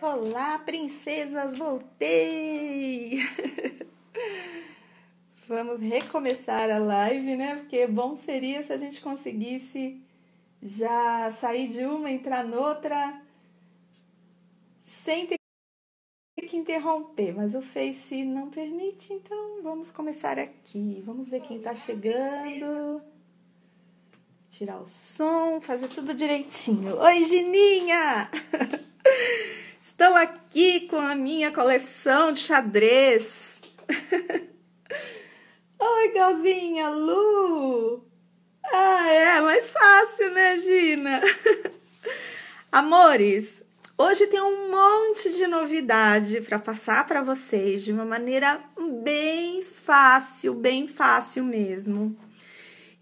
Olá, princesas, voltei! Vamos recomeçar a live, né? Porque é bom seria se a gente conseguisse já sair de uma, entrar noutra, sem ter que interromper, mas o Face não permite, então vamos começar aqui. Vamos ver quem tá chegando. Tirar o som, fazer tudo direitinho. Oi, Gininha! Estou aqui com a minha coleção de xadrez. Oi, Galzinha, Lu. Ah, é mais fácil, né, Gina? Amores, hoje tem um monte de novidade para passar para vocês de uma maneira bem fácil, bem fácil mesmo.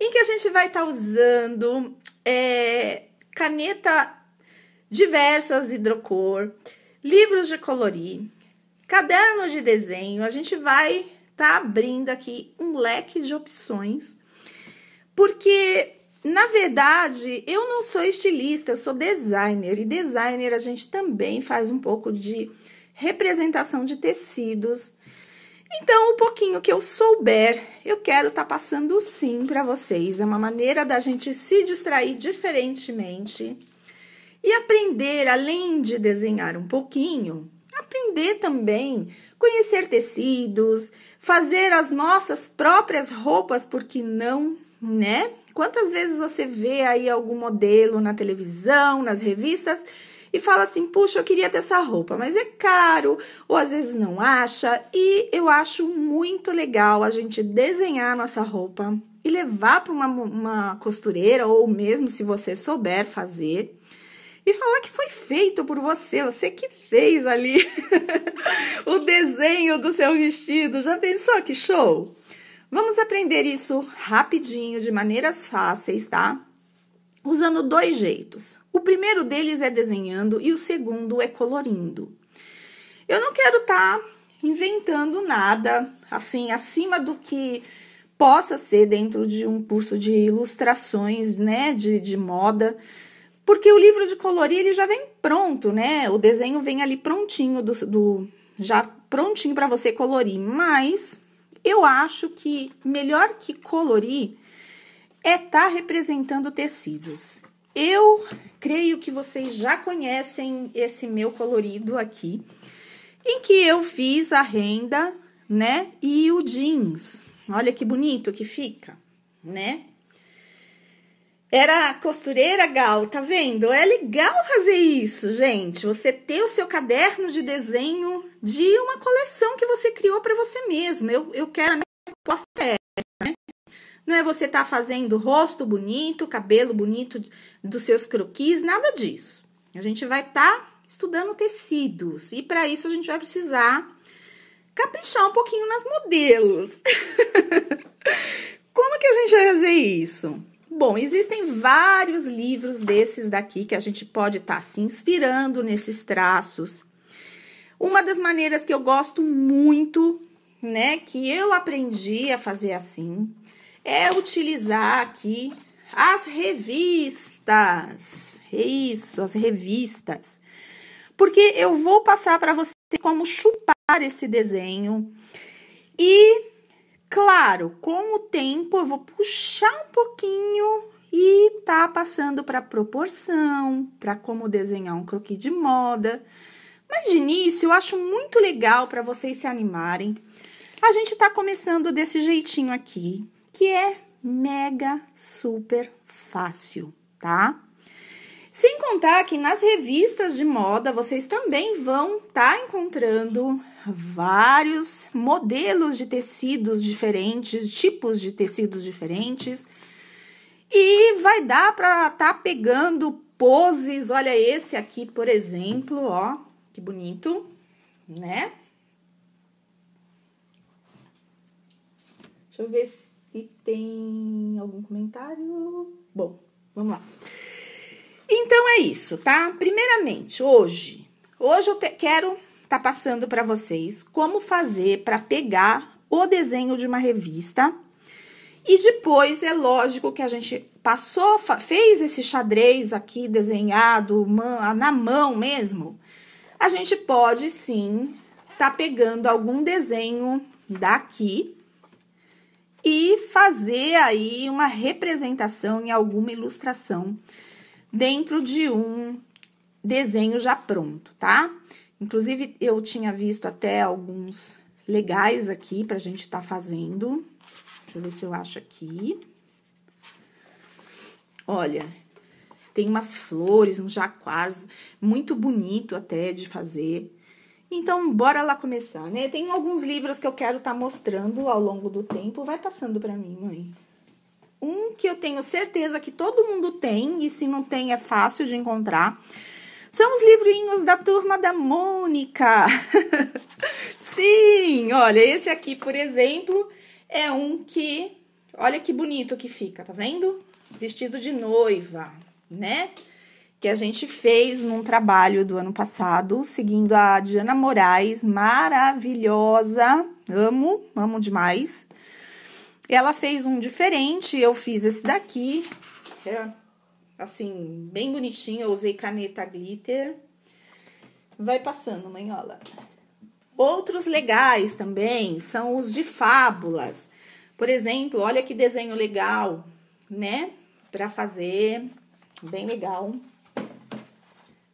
Em que a gente vai estar tá usando é, caneta diversas hidrocor, livros de colorir, cadernos de desenho. A gente vai estar tá abrindo aqui um leque de opções, porque na verdade eu não sou estilista, eu sou designer e designer a gente também faz um pouco de representação de tecidos. Então, o um pouquinho que eu souber, eu quero estar tá passando sim para vocês. É uma maneira da gente se distrair diferentemente e aprender, além de desenhar um pouquinho, aprender também conhecer tecidos, fazer as nossas próprias roupas, porque não, né? Quantas vezes você vê aí algum modelo na televisão, nas revistas, e fala assim: puxa, eu queria ter essa roupa, mas é caro, ou às vezes não acha. E eu acho muito legal a gente desenhar a nossa roupa e levar para uma, uma costureira, ou mesmo se você souber fazer, e falar que foi feito por você, você que fez ali o desenho do seu vestido. Já pensou que show? Vamos aprender isso rapidinho, de maneiras fáceis, tá? Usando dois jeitos. O primeiro deles é desenhando e o segundo é colorindo. Eu não quero estar tá inventando nada assim acima do que possa ser dentro de um curso de ilustrações, né, de, de moda. Porque o livro de colorir ele já vem pronto, né? O desenho vem ali prontinho do, do já prontinho para você colorir, mas eu acho que melhor que colorir é estar tá representando tecidos. Eu creio que vocês já conhecem esse meu colorido aqui, em que eu fiz a renda, né? E o jeans. Olha que bonito que fica, né? Era costureira, Gal, tá vendo? É legal fazer isso, gente. Você ter o seu caderno de desenho de uma coleção que você criou para você mesma. Eu, eu quero a minha proposta é essa, né? Não é você tá fazendo rosto bonito, cabelo bonito dos seus croquis, nada disso. A gente vai estar tá estudando tecidos e para isso a gente vai precisar caprichar um pouquinho nas modelos. Como que a gente vai fazer isso? Bom, existem vários livros desses daqui que a gente pode estar tá se inspirando nesses traços. Uma das maneiras que eu gosto muito, né, que eu aprendi a fazer assim, é utilizar aqui as revistas. Isso, as revistas. Porque eu vou passar para você como chupar esse desenho e Claro, com o tempo eu vou puxar um pouquinho e tá passando para proporção, para como desenhar um croquis de moda. Mas de início eu acho muito legal para vocês se animarem. A gente tá começando desse jeitinho aqui, que é mega super fácil, tá? Sem contar que nas revistas de moda vocês também vão estar tá encontrando vários modelos de tecidos diferentes, tipos de tecidos diferentes, e vai dar para tá pegando poses. Olha esse aqui, por exemplo, ó, que bonito, né? Deixa eu ver se tem algum comentário. Bom, vamos lá. Então é isso, tá? Primeiramente, hoje, hoje eu quero tá passando para vocês como fazer para pegar o desenho de uma revista. E depois é lógico que a gente passou, fez esse xadrez aqui desenhado na mão mesmo. A gente pode sim tá pegando algum desenho daqui e fazer aí uma representação em alguma ilustração dentro de um desenho já pronto, tá? Inclusive, eu tinha visto até alguns legais aqui pra gente estar tá fazendo. Deixa eu ver se eu acho aqui. Olha, tem umas flores, um jaquars, muito bonito até de fazer. Então, bora lá começar, né? Tem alguns livros que eu quero estar tá mostrando ao longo do tempo. Vai passando para mim, mãe. Um que eu tenho certeza que todo mundo tem, e se não tem é fácil de encontrar, são os livrinhos da turma da Mônica. Sim, olha, esse aqui, por exemplo, é um que. Olha que bonito que fica, tá vendo? Vestido de noiva, né? Que a gente fez num trabalho do ano passado, seguindo a Diana Moraes, maravilhosa. Amo, amo demais. Ela fez um diferente, eu fiz esse daqui. É assim, bem bonitinho. Eu usei caneta glitter. Vai passando, manhola. Outros legais também são os de fábulas. Por exemplo, olha que desenho legal, né? Para fazer, bem legal.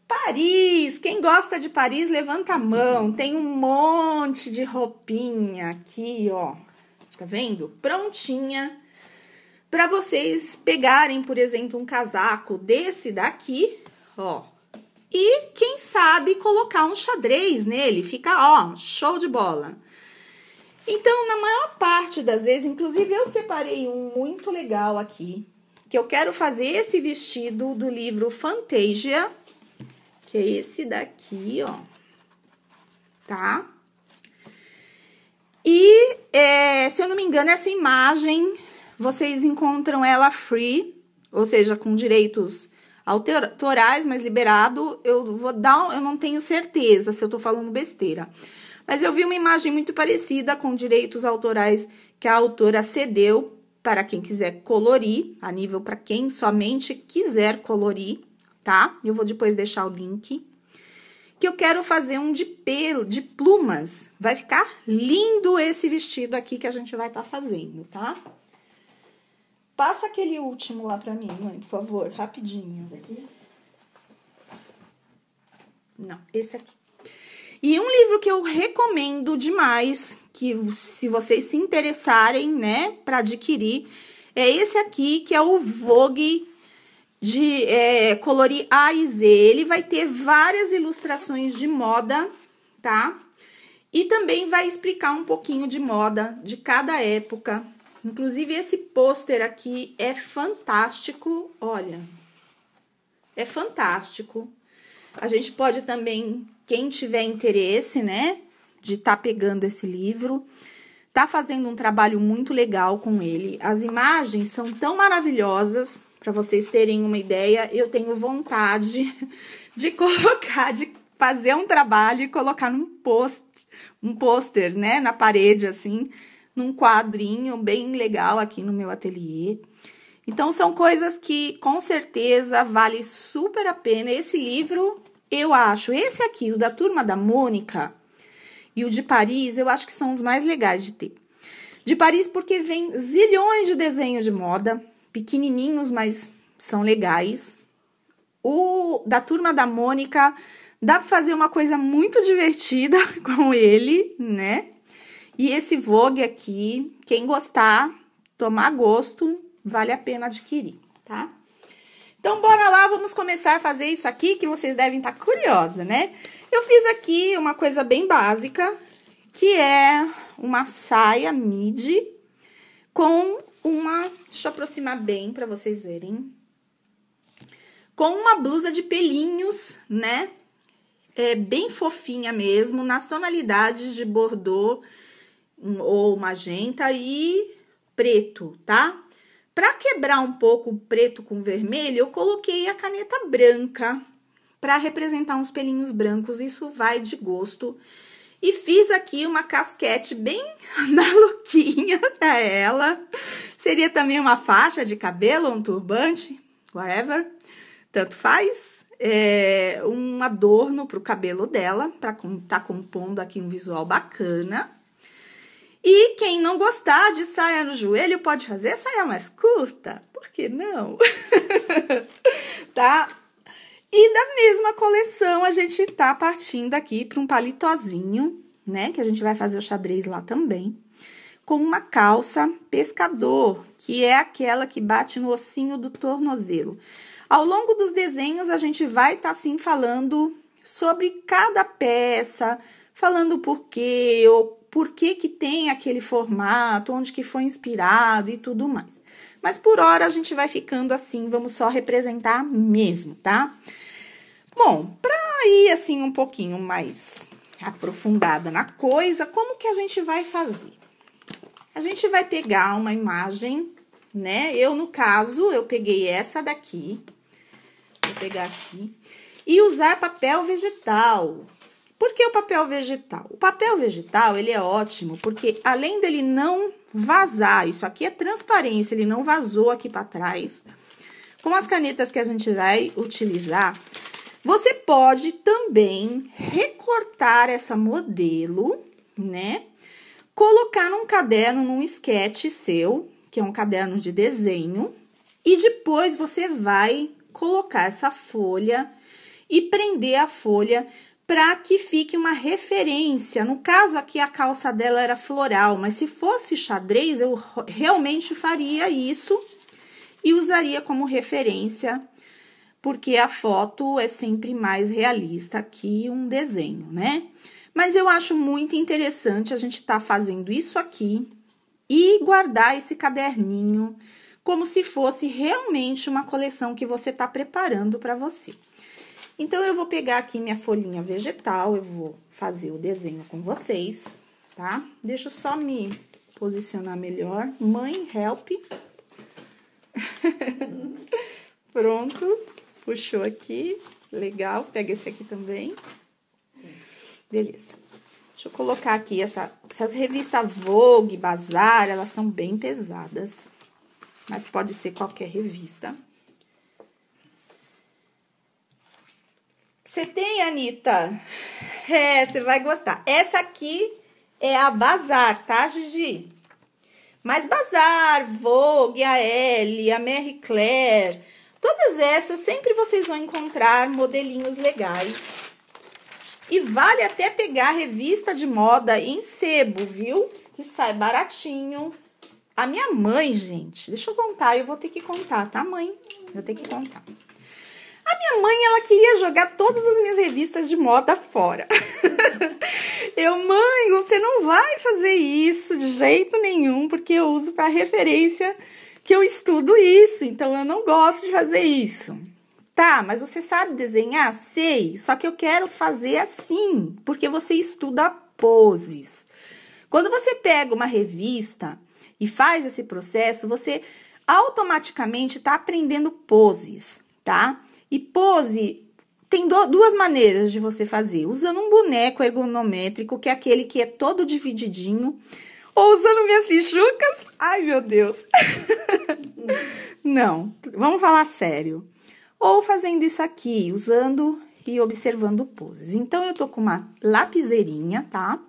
Paris! Quem gosta de Paris, levanta a mão. Tem um monte de roupinha aqui, ó. Tá vendo? Prontinha para vocês pegarem, por exemplo, um casaco desse daqui, ó. E quem sabe colocar um xadrez nele, fica, ó, show de bola. Então, na maior parte das vezes, inclusive eu separei um muito legal aqui, que eu quero fazer esse vestido do livro Fantasia, que é esse daqui, ó. Tá? E, é, se eu não me engano, essa imagem vocês encontram ela free, ou seja, com direitos autorais, mas liberado. Eu vou dar, eu não tenho certeza se eu tô falando besteira. Mas eu vi uma imagem muito parecida com direitos autorais que a autora cedeu para quem quiser colorir, a nível para quem somente quiser colorir, tá? Eu vou depois deixar o link. Que eu quero fazer um de pelo, de plumas. Vai ficar lindo esse vestido aqui que a gente vai estar tá fazendo, tá? Passa aquele último lá pra mim, mãe, por favor, rapidinho. Esse aqui? Não, esse aqui. E um livro que eu recomendo demais, que se vocês se interessarem, né, para adquirir, é esse aqui, que é o Vogue de é, colorir A e Z. Ele vai ter várias ilustrações de moda, tá? E também vai explicar um pouquinho de moda de cada época, Inclusive, esse pôster aqui é fantástico. Olha, é fantástico. A gente pode também, quem tiver interesse, né, de estar tá pegando esse livro, tá fazendo um trabalho muito legal com ele. As imagens são tão maravilhosas, para vocês terem uma ideia, eu tenho vontade de colocar, de fazer um trabalho e colocar num post, um pôster, né, na parede assim, num quadrinho bem legal aqui no meu ateliê. Então são coisas que com certeza vale super a pena. Esse livro, eu acho, esse aqui, o da turma da Mônica e o de Paris, eu acho que são os mais legais de ter. De Paris porque vem zilhões de desenhos de moda, pequenininhos, mas são legais. O da turma da Mônica, dá para fazer uma coisa muito divertida com ele, né? E esse Vogue aqui, quem gostar, tomar gosto, vale a pena adquirir, tá? Então, bora lá, vamos começar a fazer isso aqui, que vocês devem estar tá curiosa, né? Eu fiz aqui uma coisa bem básica, que é uma saia mid com uma... Deixa eu aproximar bem para vocês verem. Com uma blusa de pelinhos, né? É bem fofinha mesmo, nas tonalidades de bordô ou magenta e preto, tá? Para quebrar um pouco o preto com vermelho, eu coloquei a caneta branca para representar uns pelinhos brancos, isso vai de gosto. E fiz aqui uma casquete bem maluquinha para ela. Seria também uma faixa de cabelo, um turbante, whatever, tanto faz. É um adorno para o cabelo dela, para estar tá compondo aqui um visual bacana. E quem não gostar de saia no joelho pode fazer saia mais curta, por que não? tá? E da mesma coleção a gente tá partindo aqui para um palitozinho, né? Que a gente vai fazer o xadrez lá também. Com uma calça pescador, que é aquela que bate no ossinho do tornozelo. Ao longo dos desenhos, a gente vai estar tá, sim falando sobre cada peça, falando por quê, ou por que, que tem aquele formato, onde que foi inspirado e tudo mais. Mas por hora a gente vai ficando assim, vamos só representar mesmo, tá? Bom, para ir assim um pouquinho mais aprofundada na coisa, como que a gente vai fazer? A gente vai pegar uma imagem, né? Eu, no caso, eu peguei essa daqui. Vou pegar aqui. E usar papel vegetal. Por que o papel vegetal? O papel vegetal ele é ótimo porque além dele não vazar, isso aqui é transparência, ele não vazou aqui para trás. Com as canetas que a gente vai utilizar, você pode também recortar essa modelo, né? Colocar num caderno, num esquete seu, que é um caderno de desenho, e depois você vai colocar essa folha e prender a folha para que fique uma referência. No caso aqui, a calça dela era floral, mas se fosse xadrez, eu realmente faria isso e usaria como referência, porque a foto é sempre mais realista que um desenho, né? Mas eu acho muito interessante a gente estar tá fazendo isso aqui e guardar esse caderninho como se fosse realmente uma coleção que você está preparando para você. Então, eu vou pegar aqui minha folhinha vegetal, eu vou fazer o desenho com vocês, tá? Deixa eu só me posicionar melhor. Mãe, help. Pronto, puxou aqui, legal. Pega esse aqui também. Beleza. Deixa eu colocar aqui essa, essas revistas Vogue, Bazar, elas são bem pesadas, mas pode ser qualquer revista. Você tem, Anitta? É, você vai gostar. Essa aqui é a Bazar, tá, Gigi? Mas Bazar, Vogue, a L, a Mary Claire, todas essas sempre vocês vão encontrar modelinhos legais. E vale até pegar revista de moda em sebo, viu? Que sai baratinho. A minha mãe, gente, deixa eu contar, eu vou ter que contar, tá, mãe? Vou ter que contar. A minha mãe, ela queria jogar todas as minhas revistas de moda fora. eu, mãe, você não vai fazer isso de jeito nenhum, porque eu uso para referência que eu estudo isso, então eu não gosto de fazer isso. Tá, mas você sabe desenhar? Sei, só que eu quero fazer assim, porque você estuda poses. Quando você pega uma revista e faz esse processo, você automaticamente está aprendendo poses, tá? E pose tem duas maneiras de você fazer: usando um boneco ergonométrico, que é aquele que é todo divididinho, ou usando minhas fichucas. Ai, meu Deus! Não, vamos falar sério. Ou fazendo isso aqui, usando e observando poses. Então, eu tô com uma lapiseirinha, tá?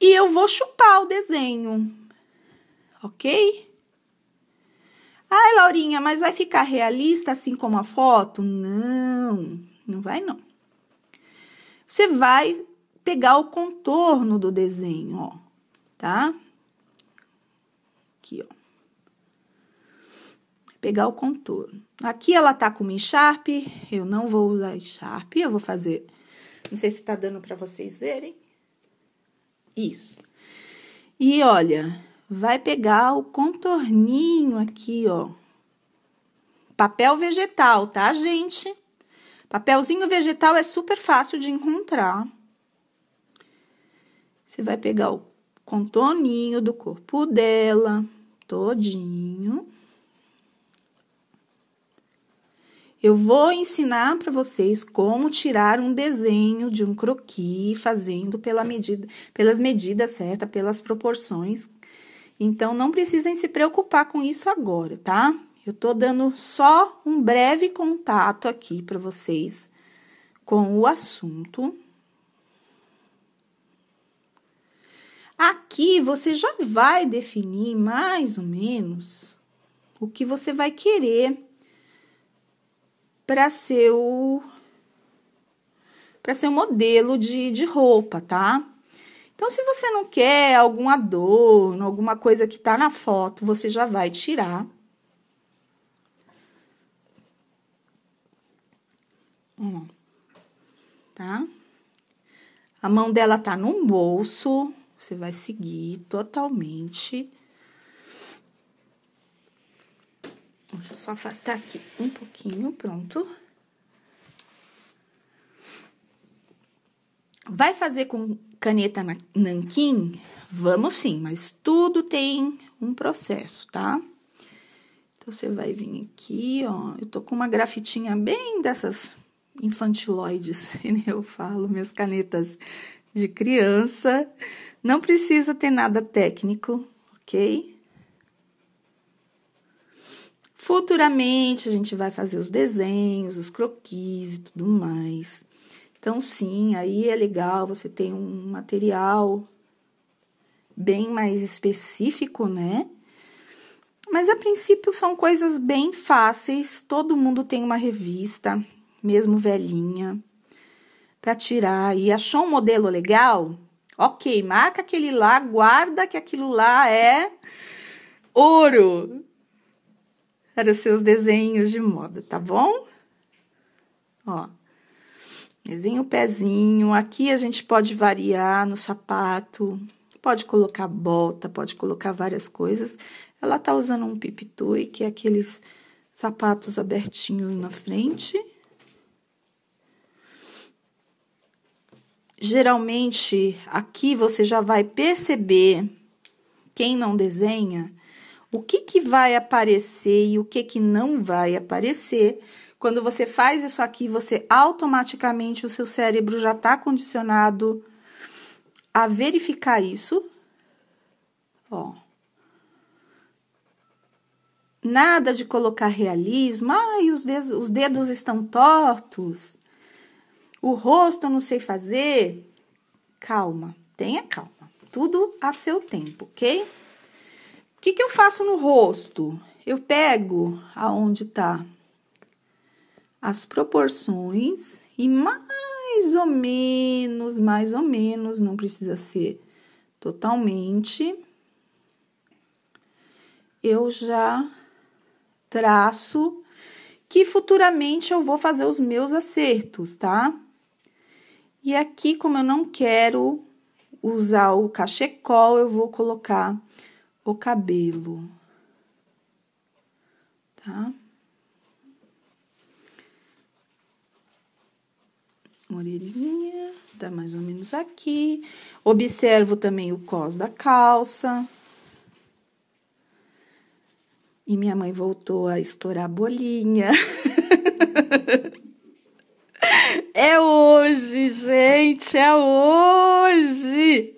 E eu vou chupar o desenho, ok? Ai, Laurinha, mas vai ficar realista assim como a foto? Não, não vai não. Você vai pegar o contorno do desenho, ó, tá? Aqui, ó. Pegar o contorno. Aqui ela tá com Sharp, eu não vou usar Sharp, eu vou fazer... Não sei se tá dando para vocês verem. Isso. E olha, vai pegar o contorninho aqui, ó. Papel vegetal, tá, gente? Papelzinho vegetal é super fácil de encontrar. Você vai pegar o contorninho do corpo dela, todinho. Eu vou ensinar para vocês como tirar um desenho de um croquis fazendo pela medida, pelas medidas certas, pelas proporções então, não precisem se preocupar com isso agora, tá? Eu tô dando só um breve contato aqui para vocês com o assunto. Aqui você já vai definir mais ou menos o que você vai querer para seu para o modelo de, de roupa, tá? Então, se você não quer algum adorno, alguma coisa que tá na foto, você já vai tirar. Hum. Tá? A mão dela tá num bolso, você vai seguir totalmente. Deixa eu só afastar aqui um pouquinho, pronto. Vai fazer com caneta na, nanquim? Vamos sim, mas tudo tem um processo, tá? Então, você vai vir aqui, ó. Eu tô com uma grafitinha bem dessas infantiloides, né? eu falo, minhas canetas de criança. Não precisa ter nada técnico, ok? Futuramente a gente vai fazer os desenhos, os croquis e tudo mais. Então, sim, aí é legal, você tem um material bem mais específico, né? Mas a princípio são coisas bem fáceis, todo mundo tem uma revista, mesmo velhinha, para tirar. E achou um modelo legal? Ok, marca aquele lá, guarda que aquilo lá é ouro para os seus desenhos de moda, tá bom? Ó pezinho, pezinho. Aqui a gente pode variar no sapato, pode colocar bota, pode colocar várias coisas. Ela tá usando um pipitui, que é aqueles sapatos abertinhos na frente. Geralmente, aqui você já vai perceber, quem não desenha, o que, que vai aparecer e o que, que não vai aparecer quando você faz isso aqui, você automaticamente o seu cérebro já está condicionado a verificar isso. Ó. Nada de colocar realismo. Ai, os dedos, os dedos estão tortos. O rosto eu não sei fazer. Calma, tenha calma. Tudo a seu tempo, ok? O que, que eu faço no rosto? Eu pego aonde tá as proporções e mais ou menos, mais ou menos, não precisa ser totalmente, eu já traço que futuramente eu vou fazer os meus acertos, tá? E aqui, como eu não quero usar o cachecol, eu vou colocar o cabelo, tá? uma orelhinha, dá mais ou menos aqui. Observo também o cos da calça. E minha mãe voltou a estourar a bolinha. é hoje, gente, é hoje.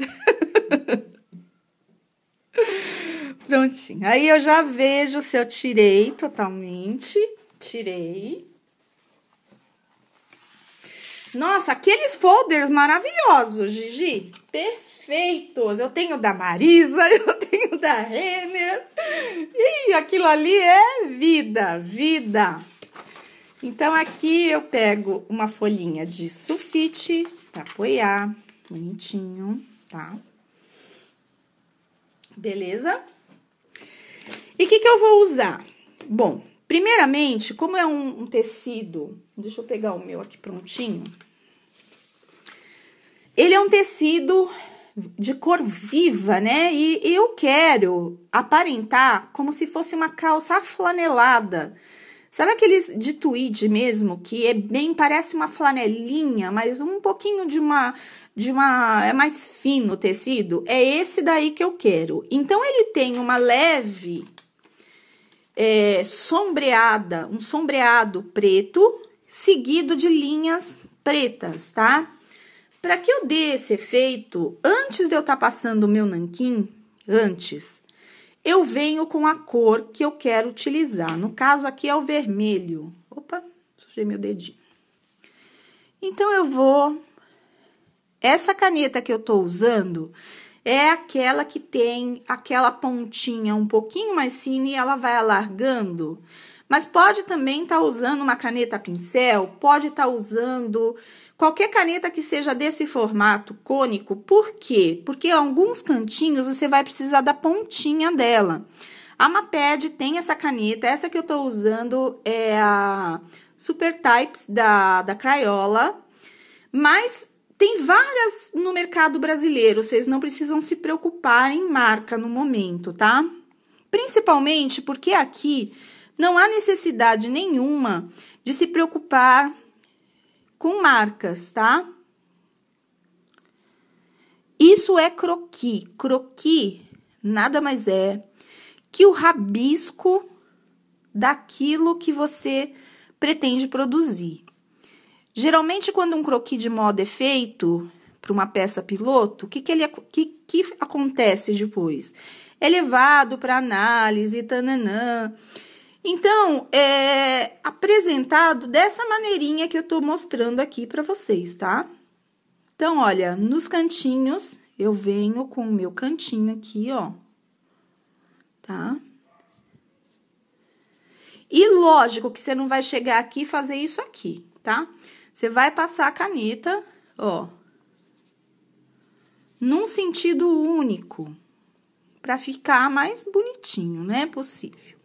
Prontinho. Aí eu já vejo se eu tirei totalmente. Tirei. Nossa, aqueles folders maravilhosos, Gigi. Perfeitos. Eu tenho da Marisa, eu tenho da Renner. E aquilo ali é vida, vida. Então aqui eu pego uma folhinha de sulfite para apoiar, bonitinho, tá? Beleza? E o que, que eu vou usar? Bom, primeiramente, como é um, um tecido, deixa eu pegar o meu aqui prontinho. Ele é um tecido de cor viva, né? E, eu quero aparentar como se fosse uma calça flanelada. Sabe aqueles de tweed mesmo, que é bem, parece uma flanelinha, mas um pouquinho de uma, de uma, é mais fino o tecido? É esse daí que eu quero. Então, ele tem uma leve é, sombreada, um sombreado preto, seguido de linhas pretas, tá? Para que eu dê esse efeito, antes de eu estar tá passando o meu nanquim, antes, eu venho com a cor que eu quero utilizar. No caso aqui é o vermelho. Opa, sujei meu dedinho. Então, eu vou... Essa caneta que eu estou usando é aquela que tem aquela pontinha um pouquinho mais fina e ela vai alargando. Mas pode também estar tá usando uma caneta pincel, pode estar tá usando Qualquer caneta que seja desse formato cônico, por quê? Porque alguns cantinhos você vai precisar da pontinha dela. A Maped tem essa caneta, essa que eu estou usando é a Super Types da, da Crayola, mas tem várias no mercado brasileiro, vocês não precisam se preocupar em marca no momento, tá? Principalmente porque aqui não há necessidade nenhuma de se preocupar com marcas, tá? Isso é croqui. Croqui nada mais é que o rabisco daquilo que você pretende produzir. Geralmente, quando um croqui de moda é feito para uma peça piloto, o que, que, ele, que, que acontece depois? É levado para análise, tananã. Então, é apresentado dessa maneirinha que eu tô mostrando aqui para vocês, tá? Então, olha, nos cantinhos, eu venho com o meu cantinho aqui, ó, tá? E lógico que você não vai chegar aqui e fazer isso aqui, tá? Você vai passar a caneta, ó, num sentido único, para ficar mais bonitinho, né? Possível.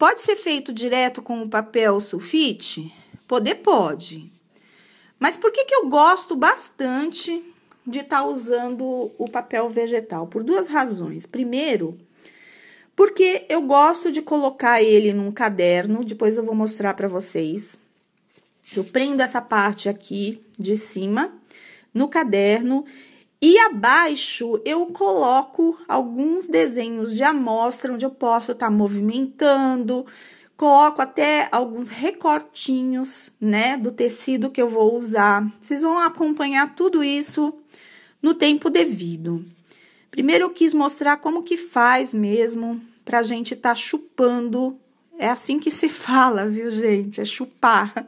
Pode ser feito direto com o papel sulfite? Poder pode. Mas por que, que eu gosto bastante de estar tá usando o papel vegetal? Por duas razões. Primeiro, porque eu gosto de colocar ele num caderno, depois eu vou mostrar para vocês. Eu prendo essa parte aqui de cima no caderno e abaixo eu coloco alguns desenhos de amostra onde eu posso estar tá movimentando, coloco até alguns recortinhos, né, do tecido que eu vou usar. Vocês vão acompanhar tudo isso no tempo devido. Primeiro eu quis mostrar como que faz mesmo para a gente estar tá chupando. É assim que se fala, viu, gente? É chupar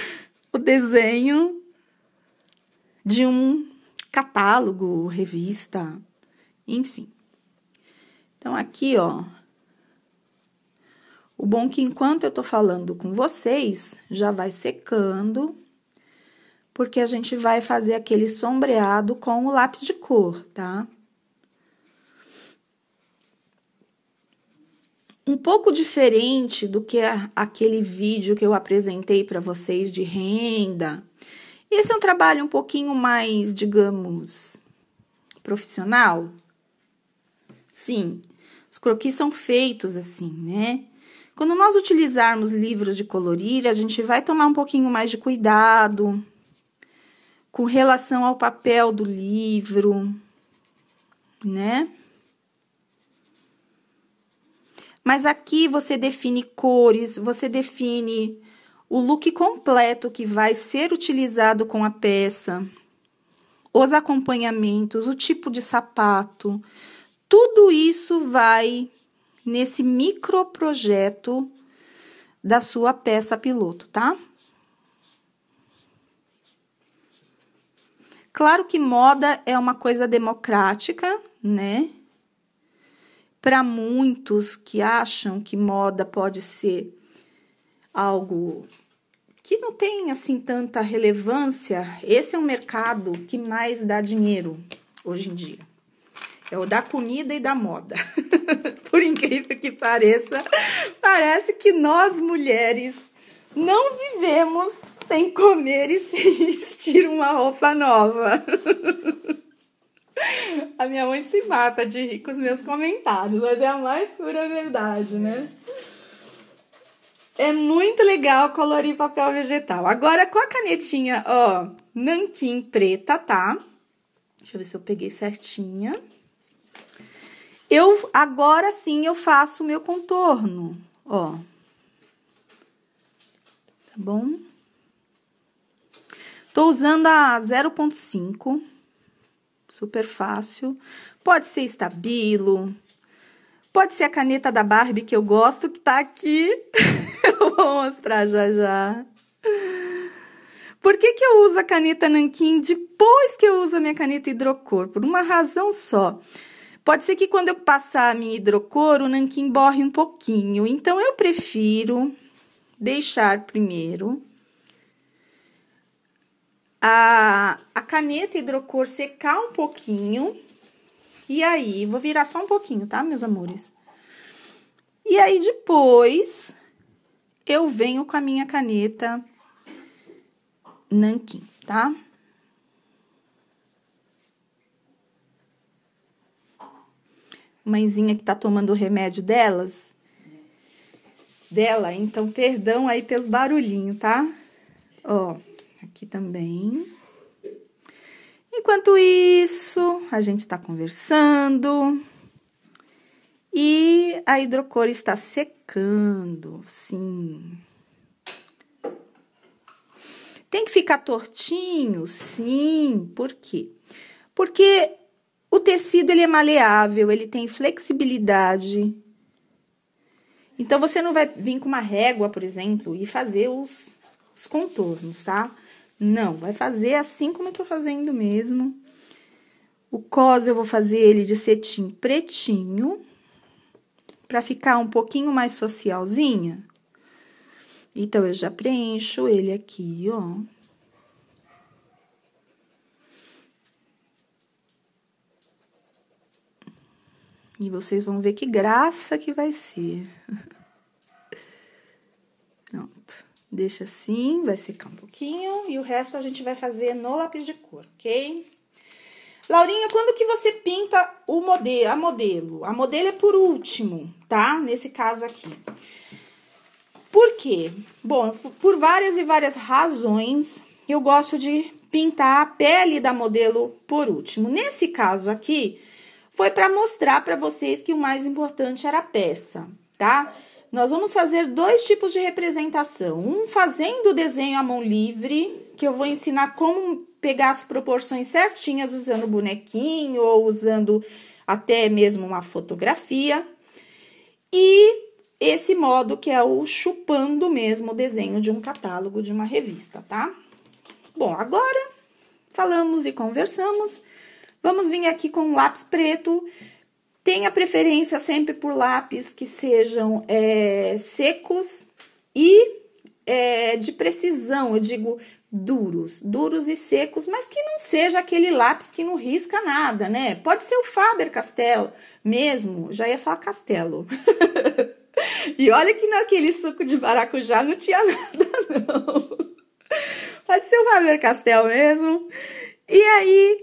o desenho de um catálogo, revista, enfim. Então, aqui, ó. O bom é que enquanto eu tô falando com vocês, já vai secando, porque a gente vai fazer aquele sombreado com o lápis de cor, tá? Um pouco diferente do que aquele vídeo que eu apresentei para vocês de renda, esse é um trabalho um pouquinho mais, digamos, profissional? Sim, os croquis são feitos assim, né? Quando nós utilizarmos livros de colorir, a gente vai tomar um pouquinho mais de cuidado com relação ao papel do livro, né? Mas aqui você define cores, você define o look completo que vai ser utilizado com a peça, os acompanhamentos, o tipo de sapato, tudo isso vai nesse microprojeto da sua peça piloto, tá? Claro que moda é uma coisa democrática, né? Para muitos que acham que moda pode ser algo que não tem assim tanta relevância, esse é um mercado que mais dá dinheiro hoje em dia. É o da comida e da moda. Por incrível que pareça, parece que nós mulheres não vivemos sem comer e sem vestir uma roupa nova. a minha mãe se mata de rir com os meus comentários, mas é a mais pura verdade, né? É muito legal colorir papel vegetal. Agora, com a canetinha, ó, nanquim preta, tá? Deixa eu ver se eu peguei certinha. Eu, agora sim, eu faço o meu contorno, ó. Tá bom? Tô usando a 0.5, super fácil. Pode ser estabilo, pode ser a caneta da Barbie que eu gosto, que tá aqui. Vou mostrar já já. Por que, que eu uso a caneta nanquim depois que eu uso a minha caneta hidrocor? Por uma razão só. Pode ser que quando eu passar a minha hidrocor, o nanquim borre um pouquinho. Então, eu prefiro deixar primeiro a, a caneta hidrocor secar um pouquinho. E aí, vou virar só um pouquinho, tá, meus amores? E aí, depois, eu venho com a minha caneta nanquim, tá? Mãezinha que tá tomando o remédio delas, dela, então perdão aí pelo barulhinho, tá? Ó, aqui também. Enquanto isso, a gente tá conversando e a hidrocor está secando secando, sim. Tem que ficar tortinho, sim. Por quê? Porque o tecido ele é maleável, ele tem flexibilidade. Então você não vai vir com uma régua, por exemplo, e fazer os, os contornos, tá? Não, vai fazer assim como eu tô fazendo mesmo. O cos eu vou fazer ele de cetim pretinho para ficar um pouquinho mais socialzinha? Então, eu já preencho ele aqui, ó. E vocês vão ver que graça que vai ser. Pronto. Deixa assim, vai secar um pouquinho. E o resto a gente vai fazer no lápis de cor, ok? Laurinha, quando que você pinta o modelo, a modelo? A modelo é por último, tá? Nesse caso aqui. Por quê? Bom, por várias e várias razões, eu gosto de pintar a pele da modelo por último. Nesse caso aqui, foi para mostrar para vocês que o mais importante era a peça, tá? Nós vamos fazer dois tipos de representação. Um fazendo o desenho à mão livre, que eu vou ensinar como pegar as proporções certinhas usando bonequinho ou usando até mesmo uma fotografia. E esse modo que é o chupando mesmo o desenho de um catálogo de uma revista, tá? Bom, agora falamos e conversamos. Vamos vir aqui com um lápis preto. Tenha preferência sempre por lápis que sejam é, secos e é, de precisão. Eu digo duros, duros e secos, mas que não seja aquele lápis que não risca nada, né? Pode ser o Faber Castell mesmo, já ia falar Castelo. e olha que naquele suco de baracujá não tinha nada, não. Pode ser o Faber Castell mesmo. E aí,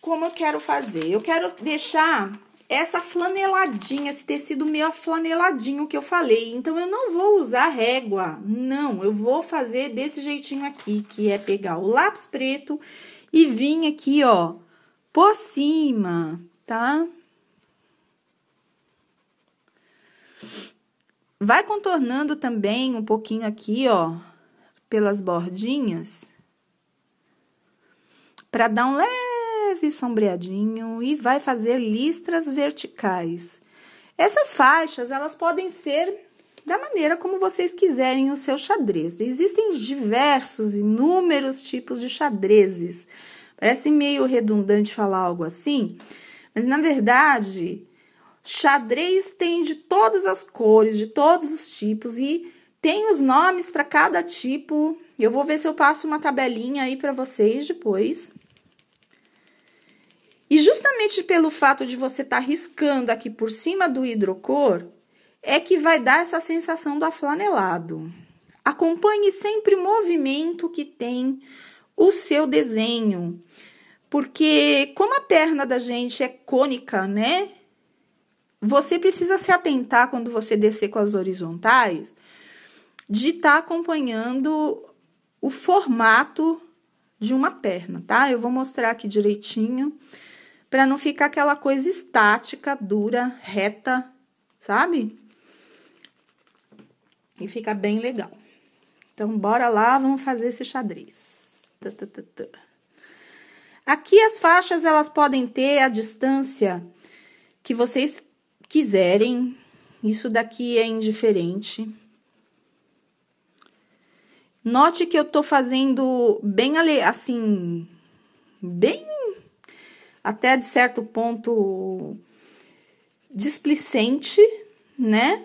como eu quero fazer? Eu quero deixar essa flaneladinha, esse tecido meio flaneladinho que eu falei. Então, eu não vou usar régua, não. Eu vou fazer desse jeitinho aqui, que é pegar o lápis preto e vir aqui, ó, por cima, tá? Vai contornando também um pouquinho aqui, ó, pelas bordinhas, para dar um leve leve sombreadinho e vai fazer listras verticais. Essas faixas, elas podem ser da maneira como vocês quiserem o seu xadrez. Existem diversos, inúmeros tipos de xadrezes. Parece meio redundante falar algo assim, mas na verdade, xadrez tem de todas as cores, de todos os tipos e tem os nomes para cada tipo. Eu vou ver se eu passo uma tabelinha aí para vocês depois. E justamente pelo fato de você estar tá riscando aqui por cima do hidrocor, é que vai dar essa sensação do aflanelado. Acompanhe sempre o movimento que tem o seu desenho, porque como a perna da gente é cônica, né? Você precisa se atentar quando você descer com as horizontais de estar tá acompanhando o formato de uma perna, tá? Eu vou mostrar aqui direitinho para não ficar aquela coisa estática, dura, reta, sabe? E fica bem legal. Então, bora lá, vamos fazer esse xadrez. Aqui as faixas, elas podem ter a distância que vocês quiserem. Isso daqui é indiferente. Note que eu tô fazendo bem assim, bem até de certo ponto displicente, né?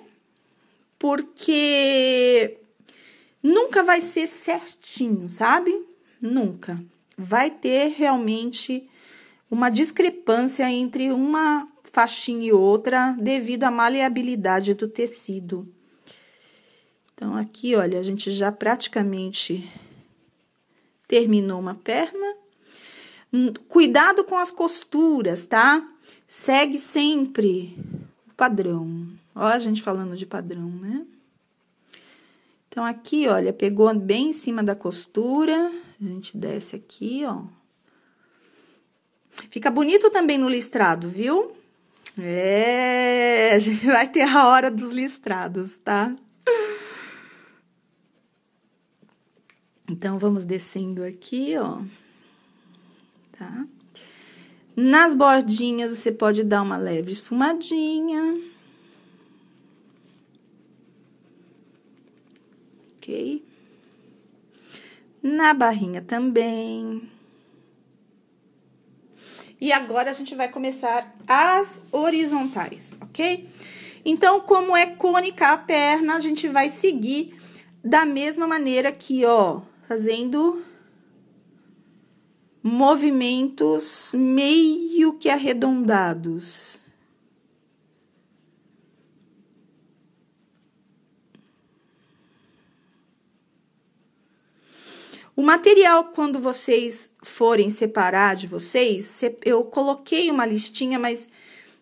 Porque nunca vai ser certinho, sabe? Nunca. Vai ter realmente uma discrepância entre uma faixinha e outra devido à maleabilidade do tecido. Então, aqui, olha, a gente já praticamente terminou uma perna. Hum, cuidado com as costuras, tá? Segue sempre o padrão. Ó, a gente falando de padrão, né? Então, aqui, olha, pegou bem em cima da costura, a gente desce aqui, ó. Fica bonito também no listrado, viu? É, a gente vai ter a hora dos listrados, tá? Então, vamos descendo aqui, ó tá? Nas bordinhas, você pode dar uma leve esfumadinha. Ok? Na barrinha também. E agora a gente vai começar as horizontais, ok? Então, como é cônica a perna, a gente vai seguir da mesma maneira aqui, ó, fazendo movimentos meio que arredondados. O material, quando vocês forem separar de vocês, eu coloquei uma listinha, mas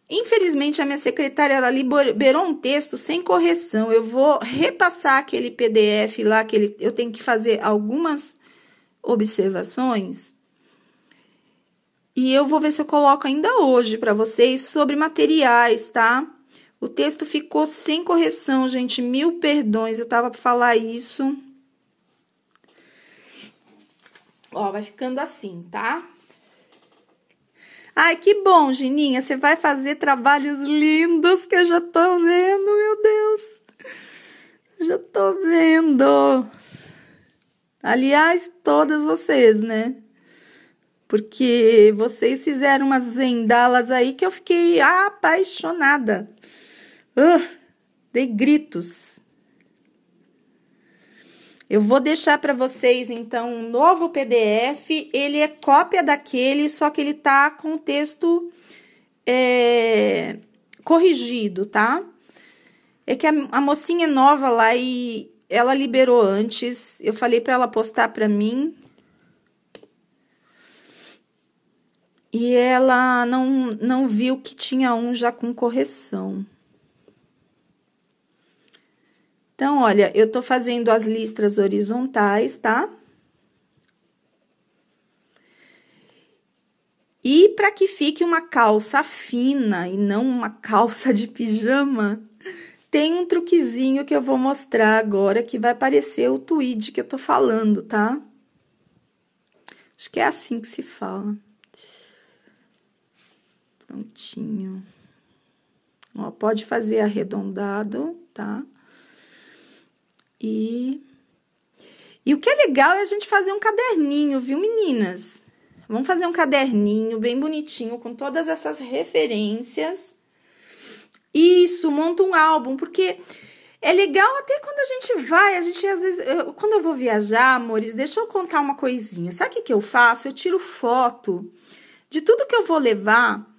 infelizmente a minha secretária ela liberou um texto sem correção. Eu vou repassar aquele PDF lá, que ele, eu tenho que fazer algumas observações e eu vou ver se eu coloco ainda hoje para vocês sobre materiais, tá? O texto ficou sem correção, gente. Mil perdões, eu tava para falar isso. Ó, vai ficando assim, tá? Ai, que bom, Gininha. Você vai fazer trabalhos lindos que eu já tô vendo, meu Deus. Já tô vendo. Aliás, todas vocês, né? porque vocês fizeram umas zendalas aí que eu fiquei apaixonada. Uh, dei gritos. Eu vou deixar para vocês então um novo PDF. Ele é cópia daquele, só que ele tá com o texto é, corrigido, tá? É que a, a mocinha é nova lá e ela liberou antes. Eu falei para ela postar para mim, e ela não, não viu que tinha um já com correção. Então, olha, eu tô fazendo as listras horizontais, tá? E para que fique uma calça fina e não uma calça de pijama, tem um truquezinho que eu vou mostrar agora que vai parecer o tweed que eu tô falando, tá? Acho que é assim que se fala. Prontinho. Ó, pode fazer arredondado, tá? E... E o que é legal é a gente fazer um caderninho, viu, meninas? Vamos fazer um caderninho bem bonitinho, com todas essas referências. Isso, monta um álbum, porque é legal até quando a gente vai, a gente às vezes, eu, quando eu vou viajar, amores, deixa eu contar uma coisinha. Sabe o que, que eu faço? Eu tiro foto de tudo que eu vou levar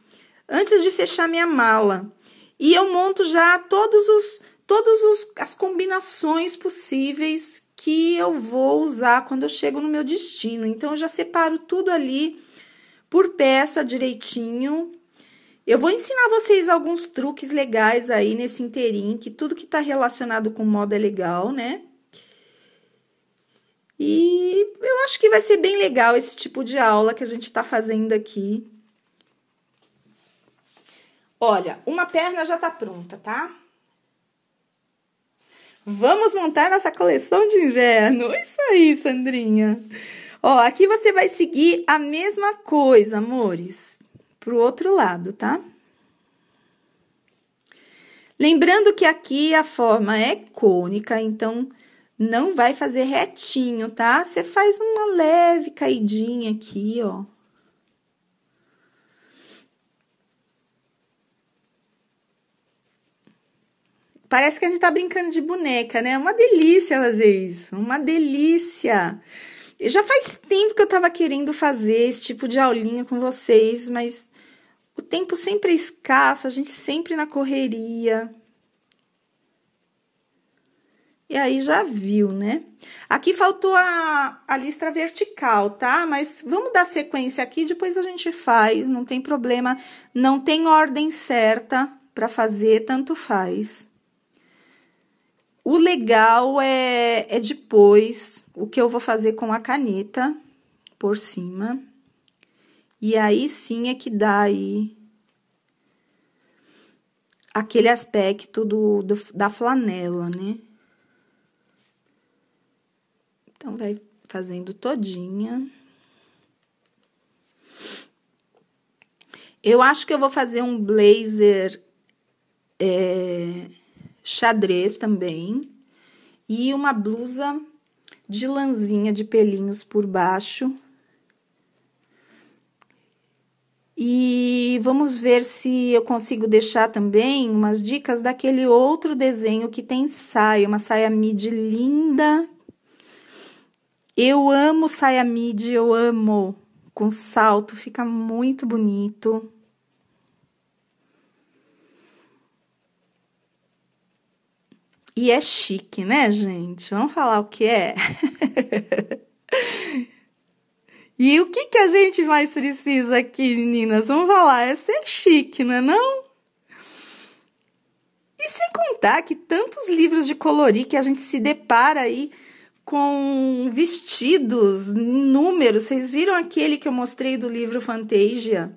antes de fechar minha mala. E eu monto já todos os todas as combinações possíveis que eu vou usar quando eu chego no meu destino. Então eu já separo tudo ali por peça direitinho. Eu vou ensinar vocês alguns truques legais aí nesse inteirinho, que tudo que está relacionado com moda é legal, né? E eu acho que vai ser bem legal esse tipo de aula que a gente está fazendo aqui. Olha, uma perna já tá pronta, tá? Vamos montar nossa coleção de inverno. Isso aí, Sandrinha. Ó, aqui você vai seguir a mesma coisa, amores, pro outro lado, tá? Lembrando que aqui a forma é cônica, então não vai fazer retinho, tá? Você faz uma leve caidinha aqui, ó. Parece que a gente tá brincando de boneca, né? É uma delícia fazer isso, uma delícia. Já faz tempo que eu tava querendo fazer esse tipo de aulinha com vocês, mas o tempo sempre é escasso, a gente sempre na correria. E aí já viu, né? Aqui faltou a, a listra vertical, tá? Mas vamos dar sequência aqui, depois a gente faz, não tem problema. Não tem ordem certa para fazer, tanto faz. O legal é, é depois o que eu vou fazer com a caneta por cima. E aí sim é que dá aí aquele aspecto do, do, da flanela, né? Então, vai fazendo todinha. Eu acho que eu vou fazer um blazer é, xadrez também e uma blusa de lãzinha de pelinhos por baixo. E vamos ver se eu consigo deixar também umas dicas daquele outro desenho que tem saia, uma saia midi linda. Eu amo saia midi, eu amo com salto, fica muito bonito. E é chique, né, gente? Vamos falar o que é? e o que, que a gente mais precisa aqui, meninas? Vamos falar, é ser chique, não é não? E sem contar que tantos livros de colorir que a gente se depara aí com vestidos, números. Vocês viram aquele que eu mostrei do livro Fantasia?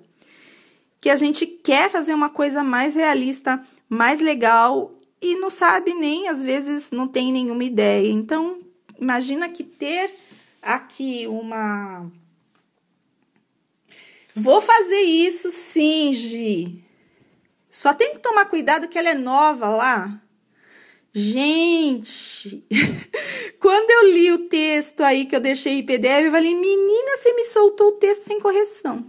Que a gente quer fazer uma coisa mais realista, mais legal e não sabe nem, às vezes, não tem nenhuma ideia. Então, imagina que ter aqui uma. Vou fazer isso sim, Gi. Só tem que tomar cuidado que ela é nova lá. Gente, quando eu li o texto aí que eu deixei em PDF, eu falei, menina, você me soltou o texto sem correção.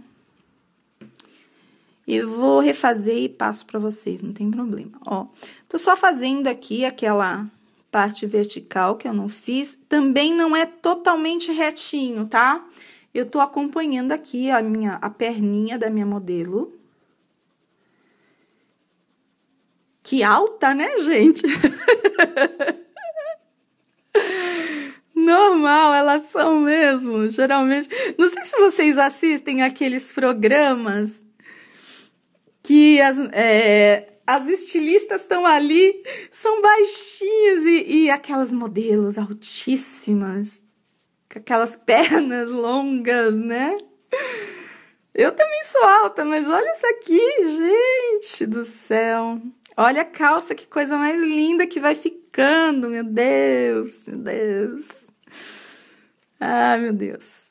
Eu vou refazer e passo para vocês, não tem problema. Ó, Tô só fazendo aqui aquela parte vertical que eu não fiz. Também não é totalmente retinho, tá? Eu tô acompanhando aqui a minha a perninha da minha modelo. Que alta, né, gente? Normal, elas são mesmo, geralmente. Não sei se vocês assistem aqueles programas que as, é, as estilistas estão ali, são baixinhas e, e aquelas modelos altíssimas, com aquelas pernas longas, né? Eu também sou alta, mas olha isso aqui, gente do céu. Olha a calça, que coisa mais linda que vai ficando, meu Deus, meu Deus. Ah, meu Deus.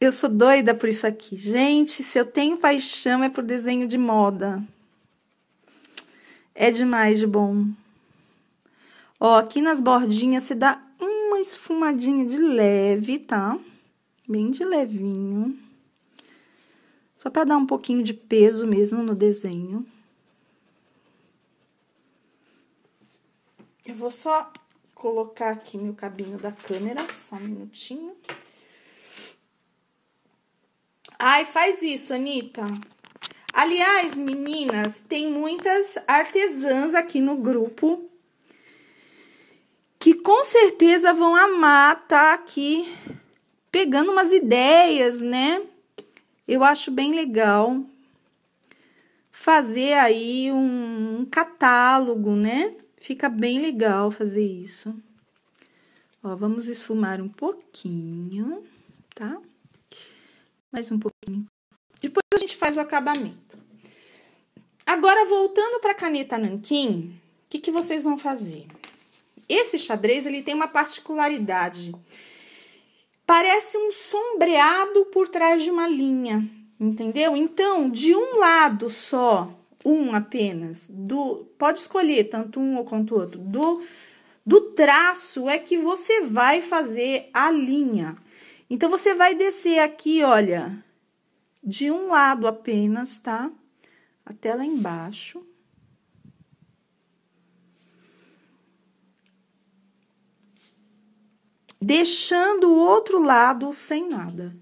Eu sou doida por isso aqui. Gente, se eu tenho paixão é por desenho de moda. É demais de bom. Ó, aqui nas bordinhas você dá uma esfumadinha de leve, tá? Bem de levinho. Só para dar um pouquinho de peso mesmo no desenho. Eu vou só colocar aqui meu cabinho da câmera, só um minutinho. Ai, faz isso, Anitta. Aliás, meninas, tem muitas artesãs aqui no grupo que com certeza vão amar tá aqui pegando umas ideias, né? Eu acho bem legal fazer aí um catálogo, né? Fica bem legal fazer isso. Ó, vamos esfumar um pouquinho, tá? Mais um pouquinho. Depois a gente faz o acabamento. Agora, voltando para a caneta nanquim, o que, que vocês vão fazer? Esse xadrez ele tem uma particularidade. Parece um sombreado por trás de uma linha, entendeu? Então, de um lado só, um apenas, do pode escolher tanto um ou quanto outro, do, do traço é que você vai fazer a linha. Então, você vai descer aqui, olha, de um lado apenas, tá? Até lá embaixo. Deixando o outro lado sem nada.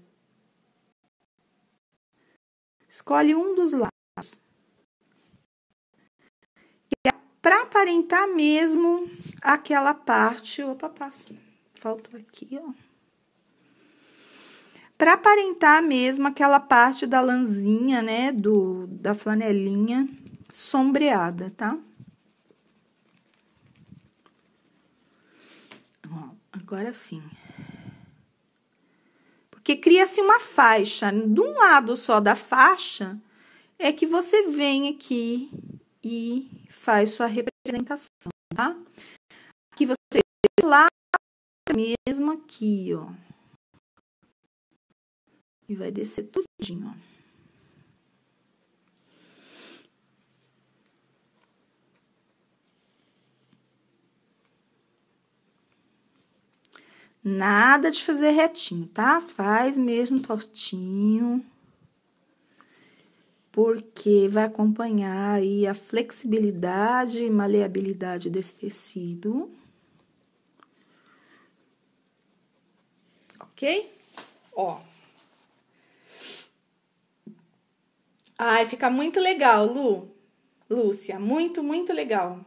Escolhe um dos lados. E é pra aparentar mesmo aquela parte. Opa, passo. Faltou aqui, ó para aparentar mesmo aquela parte da lãzinha, né, do da flanelinha sombreada, tá? Ó, agora sim. Porque cria-se uma faixa, de um lado só da faixa é que você vem aqui e faz sua representação, tá? Aqui você lá mesmo aqui, ó. E vai descer tudinho, ó. Nada de fazer retinho, tá? Faz mesmo tortinho. Porque vai acompanhar aí a flexibilidade e maleabilidade desse tecido. Ok? Ó, Ai, fica muito legal, Lu. Lúcia, muito, muito legal.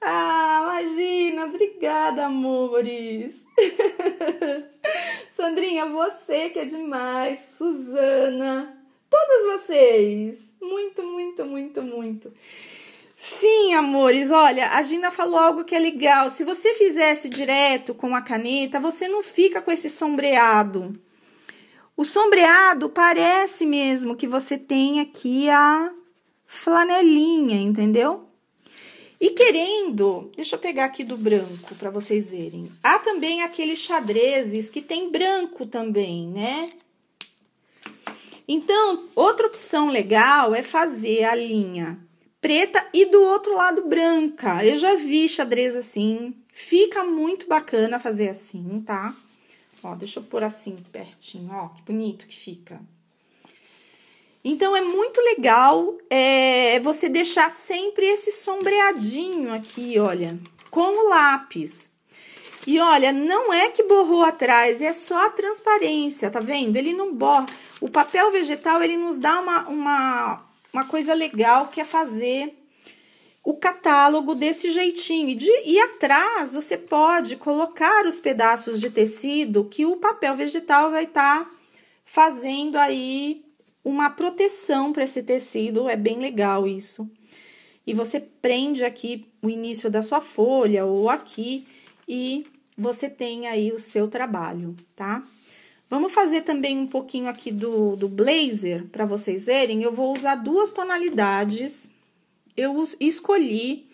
Ah, imagina, obrigada, amores. Sandrinha, você que é demais, Suzana, todos vocês. Muito, muito, muito, muito. Sim, amores, olha, a Gina falou algo que é legal. Se você fizesse direto com a caneta, você não fica com esse sombreado. O sombreado parece mesmo que você tem aqui a flanelinha, entendeu? E querendo, deixa eu pegar aqui do branco para vocês verem. Há também aqueles xadrezes que tem branco também, né? Então, outra opção legal é fazer a linha preta e do outro lado branca. Eu já vi xadrez assim, fica muito bacana fazer assim, tá? Ó, deixa eu pôr assim pertinho, ó, que bonito que fica. Então, é muito legal é, você deixar sempre esse sombreadinho aqui, olha, com o lápis. E olha, não é que borrou atrás, é só a transparência, tá vendo? Ele não borra. O papel vegetal, ele nos dá uma, uma, uma coisa legal que é fazer o catálogo desse jeitinho. E, de, e atrás você pode colocar os pedaços de tecido que o papel vegetal vai estar tá fazendo aí uma proteção para esse tecido. É bem legal isso. E você prende aqui o início da sua folha ou aqui e você tem aí o seu trabalho, tá? Vamos fazer também um pouquinho aqui do, do blazer para vocês verem. Eu vou usar duas tonalidades eu escolhi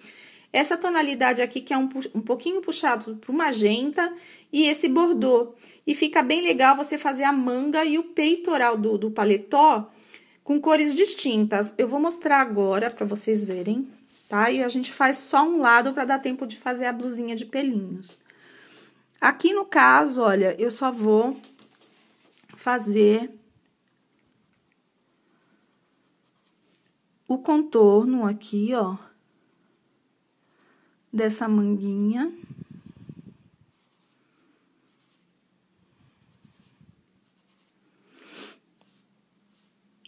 essa tonalidade aqui, que é um, um pouquinho puxado para o magenta, e esse bordô. E fica bem legal você fazer a manga e o peitoral do, do paletó com cores distintas. Eu vou mostrar agora para vocês verem, tá? E a gente faz só um lado para dar tempo de fazer a blusinha de pelinhos. Aqui no caso, olha, eu só vou fazer o contorno aqui, ó, dessa manguinha.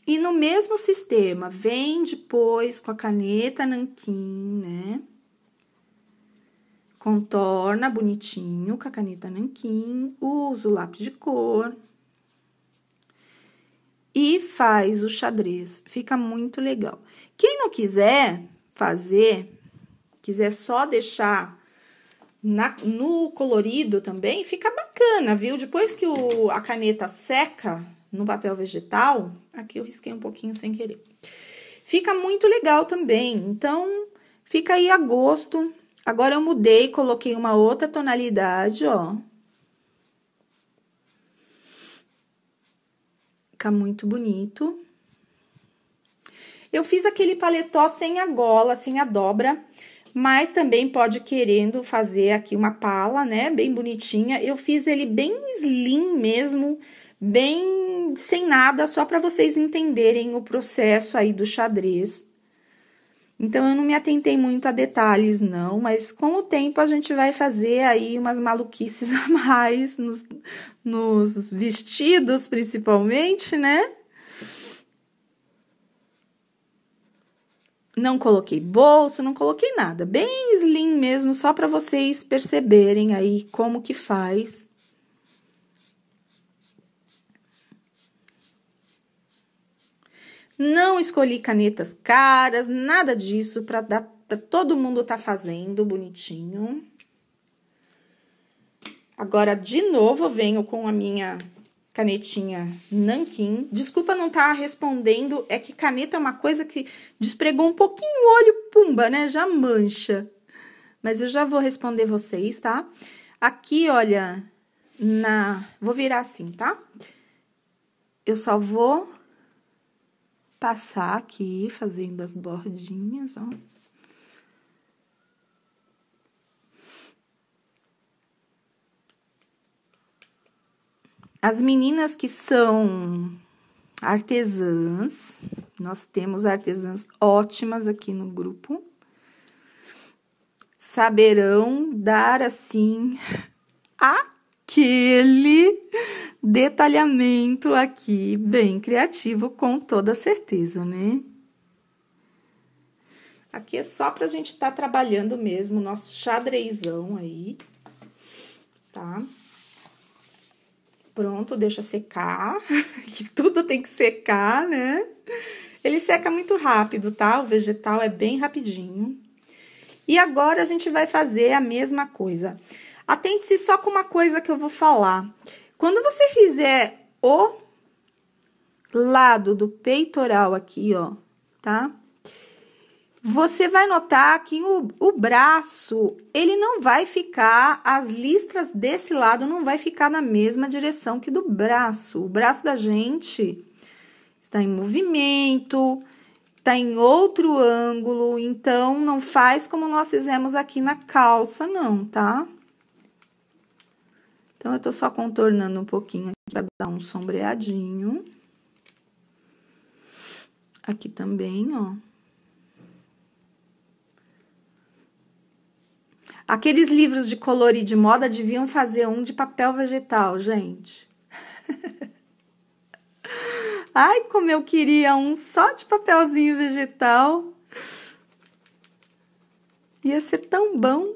E no mesmo sistema, vem depois com a caneta nanquim, né? Contorna bonitinho com a caneta nanquim, usa o lápis de cor e faz o xadrez. Fica muito legal. Quem não quiser fazer, quiser só deixar na, no colorido também, fica bacana, viu? Depois que o, a caneta seca no papel vegetal, aqui eu risquei um pouquinho sem querer. Fica muito legal também. Então, fica aí a gosto. Agora eu mudei, coloquei uma outra tonalidade, ó. muito bonito. Eu fiz aquele paletó sem a gola, sem a dobra, mas também pode querendo fazer aqui uma pala, né? Bem bonitinha. Eu fiz ele bem slim mesmo, bem sem nada, só para vocês entenderem o processo aí do xadrez então eu não me atentei muito a detalhes, não, mas com o tempo a gente vai fazer aí umas maluquices a mais nos, nos vestidos, principalmente, né? Não coloquei bolso, não coloquei nada, bem slim mesmo, só para vocês perceberem aí como que faz Não escolhi canetas caras, nada disso para todo mundo tá fazendo bonitinho. Agora, de novo, venho com a minha canetinha Nankin. Desculpa não estar tá respondendo, é que caneta é uma coisa que despregou um pouquinho o olho, pumba, né? Já mancha. Mas eu já vou responder vocês, tá? Aqui, olha, na. Vou virar assim, tá? Eu só vou passar aqui, fazendo as bordinhas, ó. As meninas que são artesãs, nós temos artesãs ótimas aqui no grupo, saberão dar assim aquele detalhamento aqui bem criativo, com toda certeza, né? Aqui é só pra gente estar tá trabalhando mesmo o nosso xadrezão aí, tá? Pronto, deixa secar, que tudo tem que secar, né? Ele seca muito rápido, tá? O vegetal é bem rapidinho. E agora a gente vai fazer a mesma coisa. Atente-se só com uma coisa que eu vou falar. Quando você fizer o lado do peitoral aqui, ó, tá? Você vai notar que o, o braço, ele não vai ficar, as listras desse lado não vai ficar na mesma direção que do braço. O braço da gente está em movimento, está em outro ângulo, então não faz como nós fizemos aqui na calça, não, tá? Então, eu tô só contornando um pouquinho aqui para dar um sombreadinho. Aqui também, ó. Aqueles livros de colorir de moda deviam fazer um de papel vegetal, gente. Ai, como eu queria um só de papelzinho vegetal. Ia ser tão bom.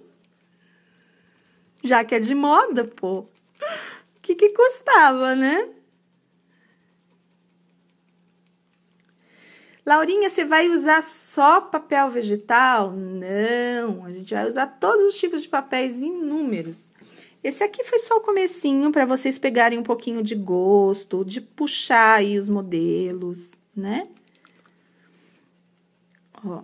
Já que é de moda, pô. O que, que custava, né? Laurinha, você vai usar só papel vegetal? Não, a gente vai usar todos os tipos de papéis inúmeros. Esse aqui foi só o comecinho para vocês pegarem um pouquinho de gosto, de puxar aí os modelos, né? Ó.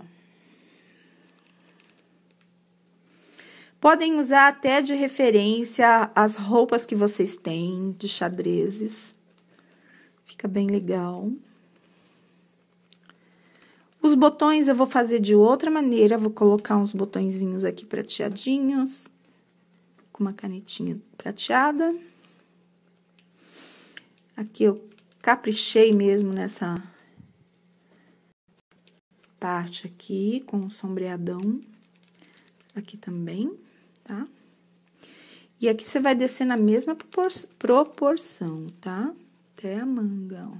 Podem usar até de referência as roupas que vocês têm de xadrezes. Fica bem legal. Os botões eu vou fazer de outra maneira, vou colocar uns botõezinhos aqui prateadinhos, com uma canetinha prateada. Aqui eu caprichei mesmo nessa parte aqui, com um sombreadão aqui também tá? E aqui você vai descer na mesma proporção, tá? Até a manga, ó.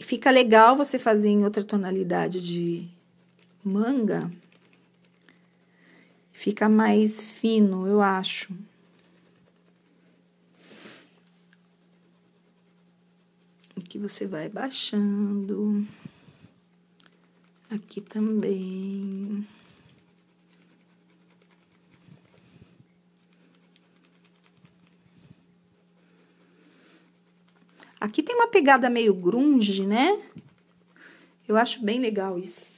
Fica legal você fazer em outra tonalidade de manga. Fica mais fino, eu acho. Aqui você vai baixando. Aqui também. Aqui tem uma pegada meio grunge, né? Eu acho bem legal isso.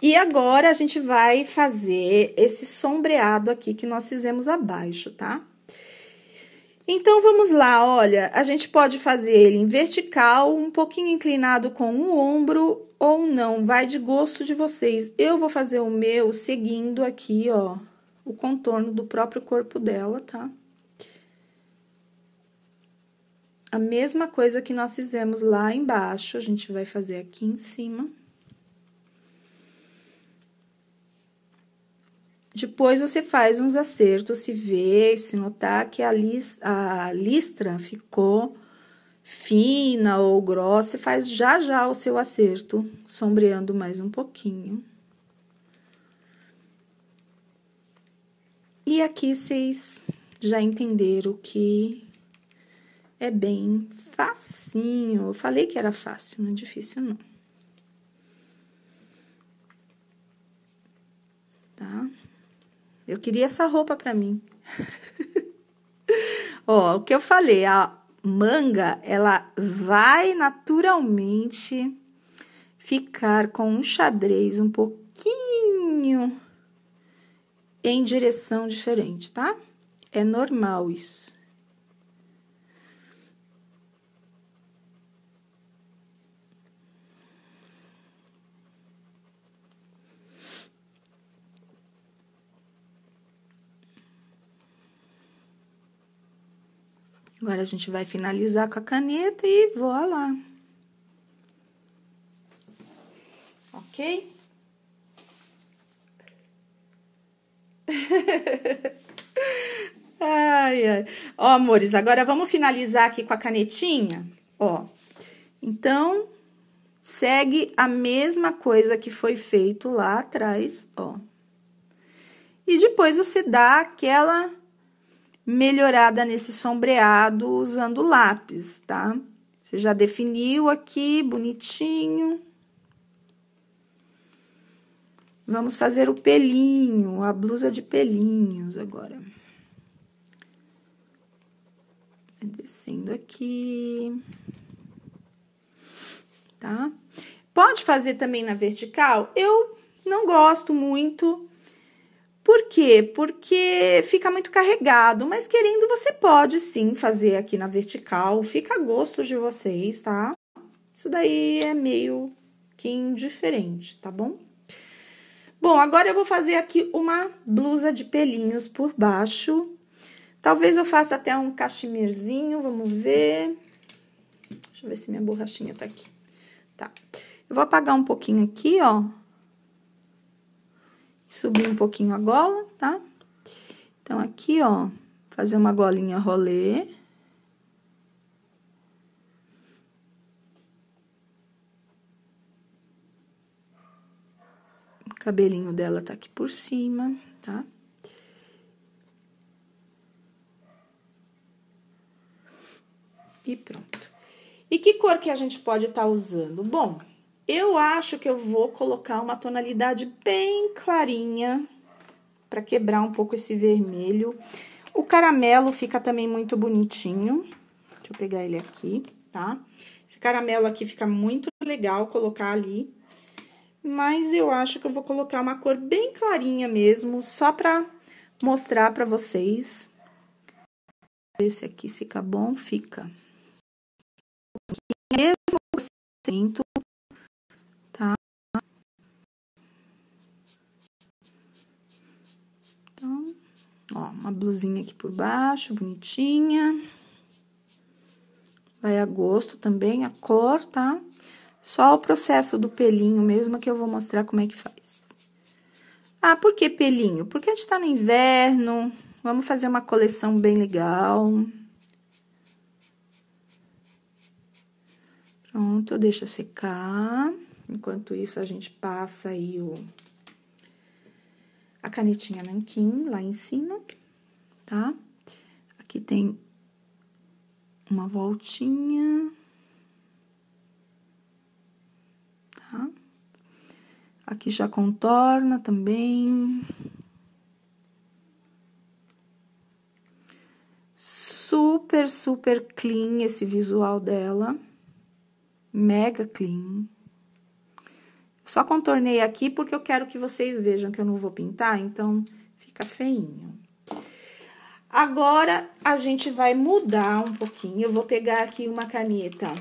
E agora, a gente vai fazer esse sombreado aqui que nós fizemos abaixo, tá? Então, vamos lá, olha, a gente pode fazer ele em vertical, um pouquinho inclinado com o um ombro ou não, vai de gosto de vocês. Eu vou fazer o meu seguindo aqui, ó, o contorno do próprio corpo dela, tá? Tá? A mesma coisa que nós fizemos lá embaixo, a gente vai fazer aqui em cima. Depois você faz uns acertos, se vê, se notar que a, lis, a listra ficou fina ou grossa, você faz já já o seu acerto, sombreando mais um pouquinho. E aqui vocês já entenderam que é bem facinho. Eu falei que era fácil, não é difícil não. Tá? Eu queria essa roupa para mim. Ó, o que eu falei, a manga, ela vai naturalmente ficar com um xadrez um pouquinho em direção diferente, tá? É normal isso. Agora a gente vai finalizar com a caneta e voa lá. Ok? ai, ai. Ó, amores, agora vamos finalizar aqui com a canetinha, ó. Então, segue a mesma coisa que foi feito lá atrás, ó. E depois você dá aquela melhorada nesse sombreado usando lápis, tá? Você já definiu aqui, bonitinho. Vamos fazer o pelinho, a blusa de pelinhos agora. Descendo aqui. Tá? Pode fazer também na vertical? Eu não gosto muito por quê? Porque fica muito carregado, mas querendo você pode sim fazer aqui na vertical, fica a gosto de vocês, tá? Isso daí é meio que indiferente, tá bom? Bom, agora eu vou fazer aqui uma blusa de pelinhos por baixo. Talvez eu faça até um cachimirzinho, vamos ver. Deixa eu ver se minha borrachinha tá aqui. Tá. Eu vou apagar um pouquinho aqui, ó subir um pouquinho a gola, tá? Então, aqui, ó, fazer uma golinha rolê. O cabelinho dela tá aqui por cima, tá? E pronto. E que cor que a gente pode estar tá usando? Bom, eu acho que eu vou colocar uma tonalidade bem clarinha para quebrar um pouco esse vermelho. O caramelo fica também muito bonitinho. Deixa eu pegar ele aqui, tá? Esse caramelo aqui fica muito legal colocar ali. Mas eu acho que eu vou colocar uma cor bem clarinha mesmo, só pra mostrar pra vocês. Esse aqui fica bom, fica. Mesmo uma blusinha aqui por baixo, bonitinha. Vai a gosto também a cor, tá? Só o processo do pelinho mesmo é que eu vou mostrar como é que faz. Ah, por que pelinho? Porque a gente tá no inverno, vamos fazer uma coleção bem legal. Pronto, deixa secar. Enquanto isso, a gente passa aí o, a canetinha nanquim lá em cima tá? Aqui tem uma voltinha, tá? Aqui já contorna também. Super, super clean esse visual dela. Mega clean. Só contornei aqui porque eu quero que vocês vejam que eu não vou pintar, então fica feinho. Agora a gente vai mudar um pouquinho. Eu vou pegar aqui uma caneta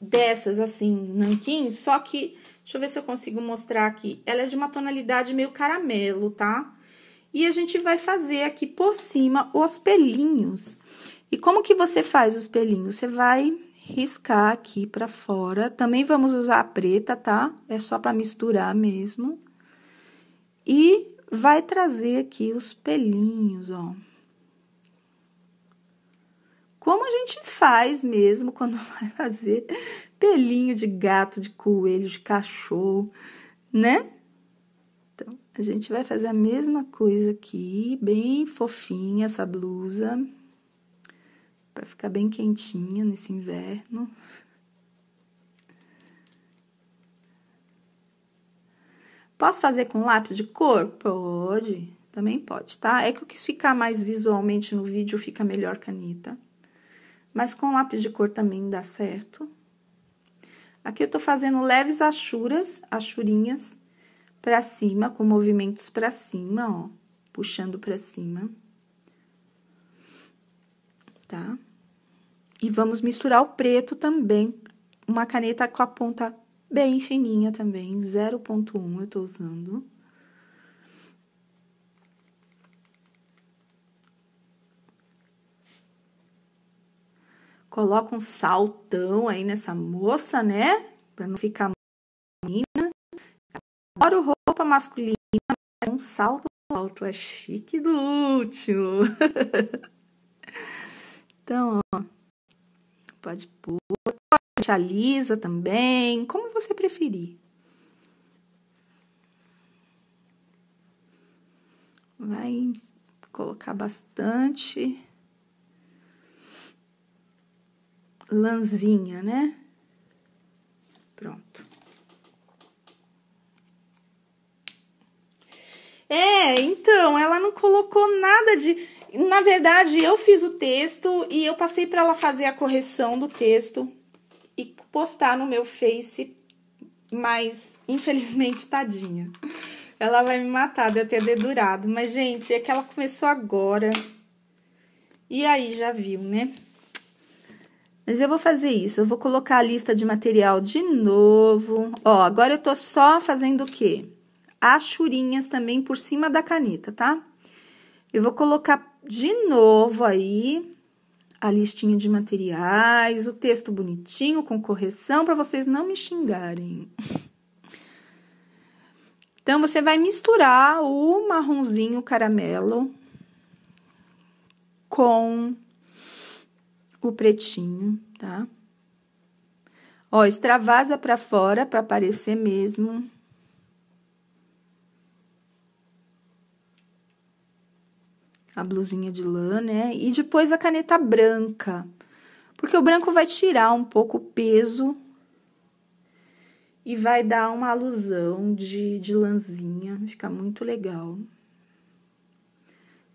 dessas assim, nanquim, só que deixa eu ver se eu consigo mostrar aqui. Ela é de uma tonalidade meio caramelo, tá? E a gente vai fazer aqui por cima os pelinhos. E como que você faz os pelinhos? Você vai riscar aqui pra fora. Também vamos usar a preta, tá? É só pra misturar mesmo. E vai trazer aqui os pelinhos, ó. Como a gente faz mesmo quando vai fazer pelinho de gato, de coelho, de cachorro, né? Então, a gente vai fazer a mesma coisa aqui, bem fofinha essa blusa, para ficar bem quentinha nesse inverno. Posso fazer com lápis de cor? Pode, também pode, tá? É que eu quis ficar mais visualmente no vídeo, fica melhor caneta. Mas com lápis de cor também dá certo. Aqui eu tô fazendo leves achuras, achurinhas, pra cima, com movimentos pra cima, ó. Puxando pra cima. Tá? E vamos misturar o preto também, uma caneta com a ponta bem fininha também, 0.1 eu tô usando. Coloca um saltão aí nessa moça, né? Pra não ficar menina. Adoro roupa masculina, mas um salto alto é chique do último. então, ó, pode pôr. Caixa lisa também, como você preferir. Vai colocar bastante lãzinha, né? Pronto. É, então, ela não colocou nada de. Na verdade, eu fiz o texto e eu passei para ela fazer a correção do texto postar no meu Face, mas infelizmente, tadinha. Ela vai me matar de eu ter dedurado. Mas, gente, é que ela começou agora. E aí, já viu, né? Mas eu vou fazer isso. Eu vou colocar a lista de material de novo. Ó, agora eu tô só fazendo o quê? Achurinhas também por cima da caneta, tá? Eu vou colocar de novo aí a listinha de materiais, o texto bonitinho, com correção, para vocês não me xingarem. Então, você vai misturar o marronzinho caramelo com o pretinho, tá? Ó, extravasa para fora para aparecer mesmo. a blusinha de lã, né? E depois a caneta branca, porque o branco vai tirar um pouco o peso e vai dar uma alusão de, de lãzinha, fica muito legal.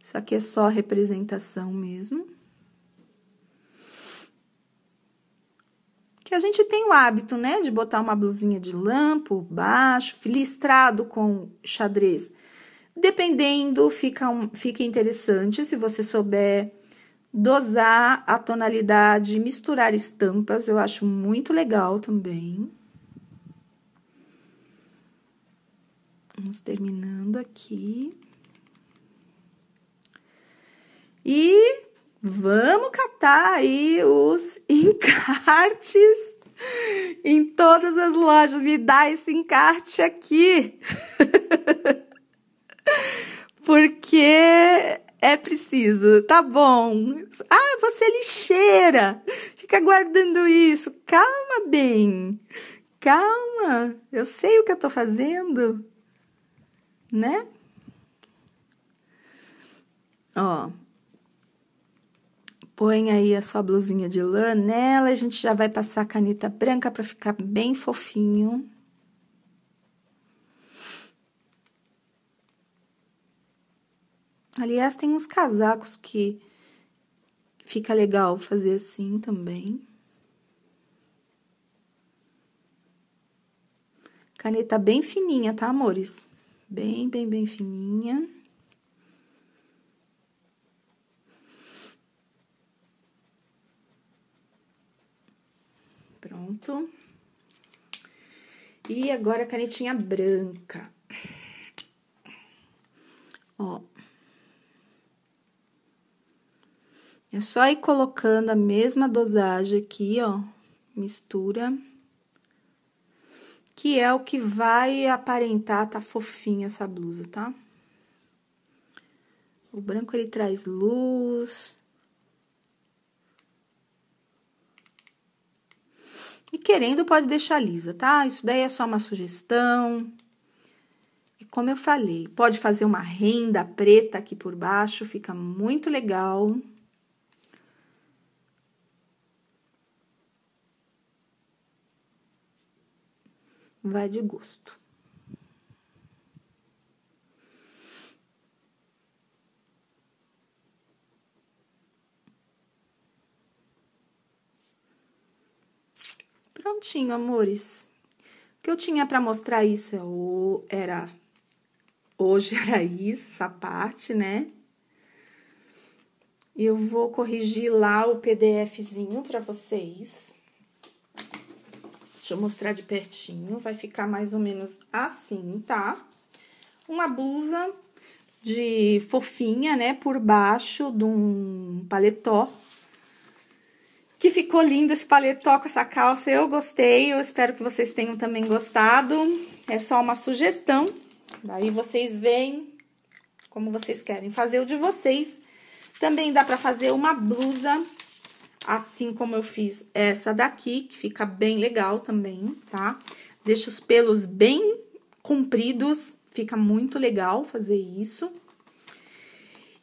Isso aqui é só representação mesmo. que a gente tem o hábito, né, de botar uma blusinha de lã por baixo, filistrado com xadrez. Dependendo, fica, um, fica interessante se você souber dosar a tonalidade, misturar estampas, eu acho muito legal também. Vamos terminando aqui. E vamos catar aí os encartes em todas as lojas. Me dá esse encarte aqui. Porque é preciso, tá bom. Ah, você é lixeira. Fica guardando isso. Calma, bem. Calma. Eu sei o que eu tô fazendo. Né? Ó. Põe aí a sua blusinha de lã nela, a gente já vai passar a caneta branca para ficar bem fofinho. Aliás, tem uns casacos que fica legal fazer assim também. Caneta bem fininha, tá, amores? Bem, bem, bem fininha. Pronto. E agora a canetinha branca. Ó, É só ir colocando a mesma dosagem aqui, ó, mistura, que é o que vai aparentar tá fofinha essa blusa, tá? O branco ele traz luz. E querendo pode deixar lisa, tá? Isso daí é só uma sugestão. E como eu falei, pode fazer uma renda preta aqui por baixo, fica muito legal. vai de gosto. Prontinho, amores. O que eu tinha para mostrar isso é era hoje era isso, essa parte, né? Eu vou corrigir lá o PDFzinho para vocês. Deixa eu mostrar de pertinho, vai ficar mais ou menos assim, tá? Uma blusa de fofinha, né, por baixo de um paletó. Que ficou lindo esse paletó com essa calça, eu gostei, eu espero que vocês tenham também gostado. É só uma sugestão, daí vocês veem como vocês querem fazer o de vocês. Também dá pra fazer uma blusa assim como eu fiz essa daqui, que fica bem legal também, tá? Deixa os pelos bem compridos, fica muito legal fazer isso.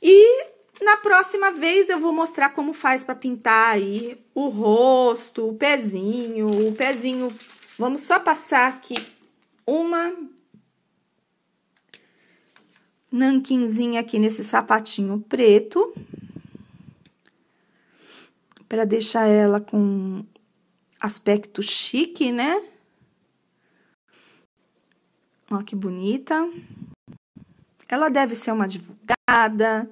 E na próxima vez eu vou mostrar como faz para pintar aí o rosto, o pezinho, o pezinho. Vamos só passar aqui uma nanquinzinha aqui nesse sapatinho preto para deixar ela com aspecto chique, né? Ó, que bonita. Ela deve ser uma advogada,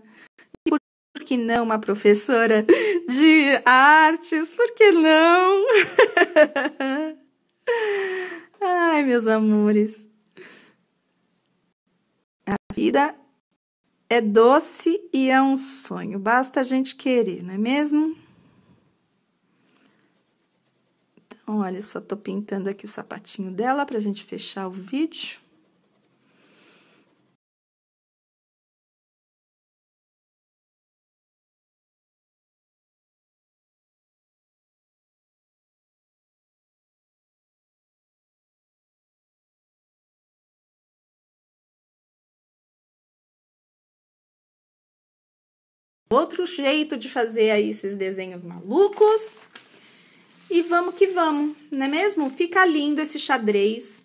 e por que não uma professora de artes? Por que não? Ai, meus amores. A vida é doce e é um sonho, basta a gente querer, não é mesmo? Olha, só tô pintando aqui o sapatinho dela pra gente fechar o vídeo. Outro jeito de fazer aí esses desenhos malucos e vamos que vamos, não é mesmo? Fica lindo esse xadrez.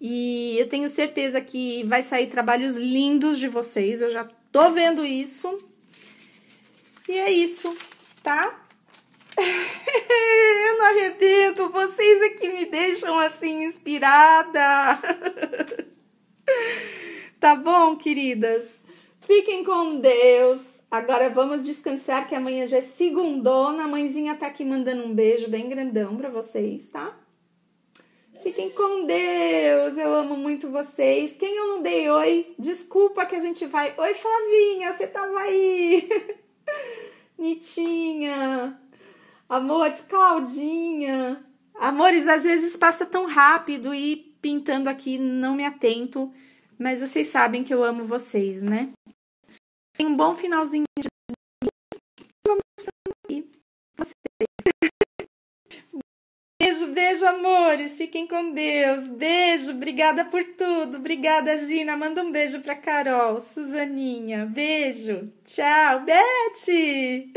E eu tenho certeza que vai sair trabalhos lindos de vocês. Eu já tô vendo isso. E é isso, tá? eu não arrebento, vocês é que me deixam assim inspirada. tá bom, queridas? Fiquem com Deus. Agora vamos descansar que amanhã já é segundona. A mãezinha tá aqui mandando um beijo bem grandão para vocês, tá? Fiquem com Deus. Eu amo muito vocês. Quem eu não dei oi, desculpa que a gente vai. Oi, Flavinha, você tava aí. Nitinha. Amores, Claudinha. Amores, às vezes passa tão rápido e pintando aqui não me atento, mas vocês sabem que eu amo vocês, né? Tem um bom finalzinho de Vamos aqui. Vocês. Beijo, beijo, amores. Fiquem com Deus. Beijo, obrigada por tudo. Obrigada, Gina. Manda um beijo pra Carol, Suzaninha. Beijo. Tchau, Bete.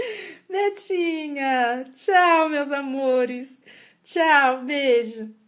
Betinha. Tchau, meus amores. Tchau, beijo.